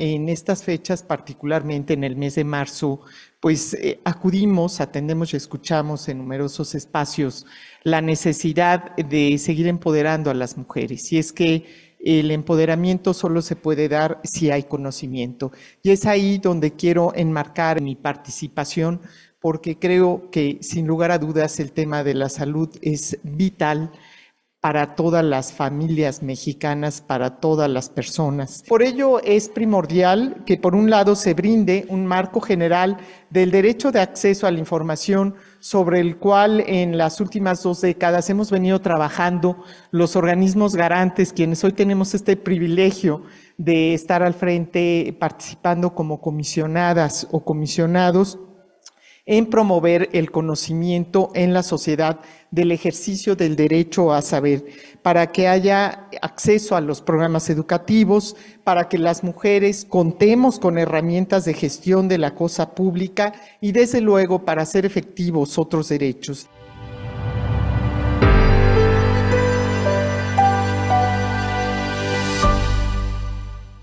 en estas fechas, particularmente en el mes de marzo, pues eh, acudimos, atendemos y escuchamos en numerosos espacios la necesidad de seguir empoderando a las mujeres. Y es que el empoderamiento solo se puede dar si hay conocimiento. Y es ahí donde quiero enmarcar mi participación porque creo que sin lugar a dudas el tema de la salud es vital para todas las familias mexicanas, para todas las personas. Por ello es primordial que por un lado se brinde un marco general del derecho de acceso a la información sobre el cual en las últimas dos décadas hemos venido trabajando los organismos garantes, quienes hoy tenemos este privilegio de estar al frente participando como comisionadas o comisionados en promover el conocimiento en la sociedad del ejercicio del derecho a saber, para que haya acceso a los programas educativos, para que las mujeres contemos con herramientas de gestión de la cosa pública y desde luego para hacer efectivos otros derechos.